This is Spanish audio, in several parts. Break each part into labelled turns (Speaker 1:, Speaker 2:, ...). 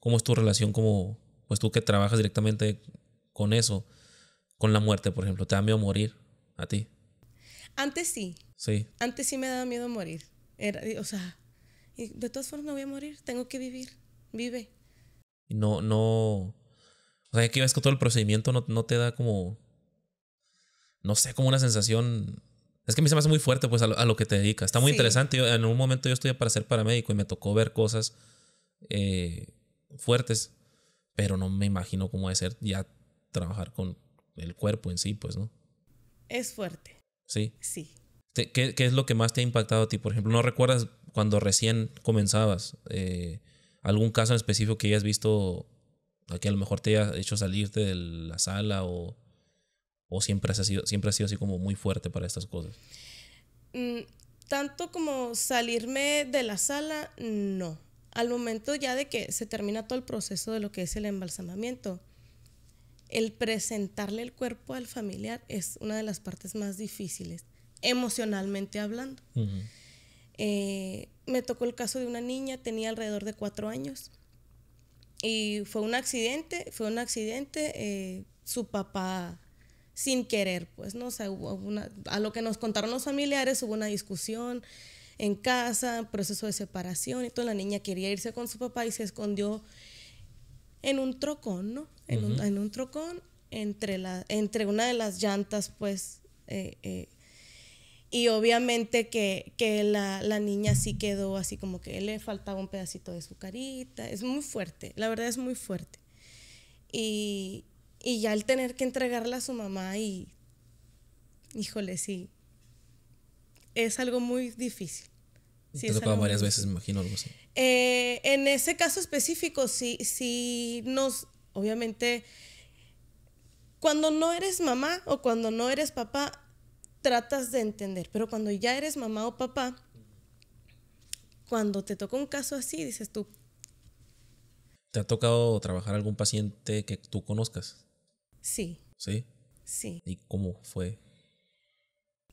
Speaker 1: ¿Cómo es tu relación como, pues tú que trabajas directamente con eso, con la muerte, por ejemplo? ¿Te da miedo morir a ti? Antes sí. Sí.
Speaker 2: Antes sí me daba miedo morir. Era, o sea, de todas formas no voy a morir, tengo que vivir, vive.
Speaker 1: No, no. O sea, aquí ves que todo el procedimiento no, no te da como. No sé, como una sensación. Es que a mí se me hace muy fuerte, pues, a lo, que te dedicas. Está muy interesante. en un momento yo estudié para ser paramédico y me tocó ver cosas eh, fuertes, pero no me imagino cómo debe ser ya trabajar con el cuerpo en sí, pues, ¿no?
Speaker 2: Es fuerte.
Speaker 1: Sí. Sí. ¿Qué, es lo que más te ha impactado a ti? Por ejemplo, ¿no recuerdas cuando recién comenzabas eh, algún caso en específico que hayas visto que a lo mejor te haya hecho salirte de la sala o, o siempre, has sido, siempre sido así como muy fuerte para estas cosas?
Speaker 2: Mm, tanto como salirme de la sala, no al momento ya de que se termina todo el proceso de lo que es el embalsamamiento, el presentarle el cuerpo al familiar es una de las partes más difíciles, emocionalmente hablando. Eh, me tocó el caso de una niña, tenía alrededor de cuatro años, y fue un accidente, fue un accidente, eh, su papá sin querer, pues, ¿no? a lo que nos contaron los familiares hubo una discusión, en casa, proceso de separación y toda La niña quería irse con su papá y se escondió en un trocón, ¿no? En, un, trocón entre, la, entre una de las llantas, pues. Eh, eh, y obviamente que, la, niña sí quedó así como que le faltaba un pedacito de su carita. Es muy fuerte, la verdad es muy fuerte. Y, y ya el tener que entregarla a su mamá y, híjole, sí, es algo muy difícil. Sí, ha tocado varias veces, me imagino, algo así. Eh, en ese caso específico, si sí nos, obviamente, cuando no eres mamá o cuando no eres papá, tratas de entender, pero cuando ya eres mamá o papá, cuando te toca un caso así, dices tú.
Speaker 1: ¿Te ha tocado trabajar algún paciente que tú conozcas? Sí. ¿Sí? Sí. ¿Y cómo fue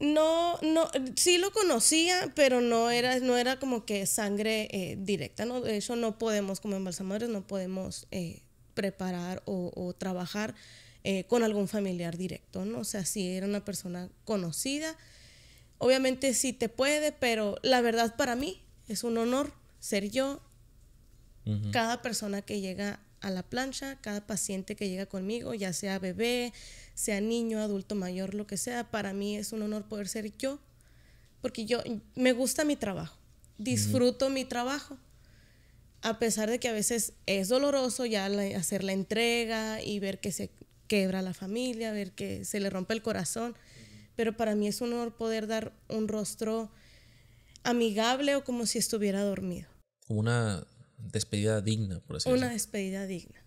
Speaker 2: no, no, sí lo conocía, pero no era, no era como que sangre eh, directa, ¿no? De hecho, no podemos, como embalsamadores, no podemos eh, preparar o, trabajar eh, con algún familiar directo, ¿no? O sea, si era una persona conocida. Obviamente sí te puede, pero la verdad para mí es un honor ser yo. Cada persona que llega a la plancha cada paciente que llega conmigo, ya sea bebé, sea niño, adulto mayor, lo que sea. Para mí es un honor poder ser yo, porque yo me gusta mi trabajo, disfruto mi trabajo. A pesar de que a veces es doloroso ya hacer la entrega y ver que se quebra la familia, ver que se le rompe el corazón, pero para mí es un honor poder dar un rostro amigable o como si estuviera dormido.
Speaker 1: Una despedida digna, por así decirlo. Una
Speaker 2: despedida digna.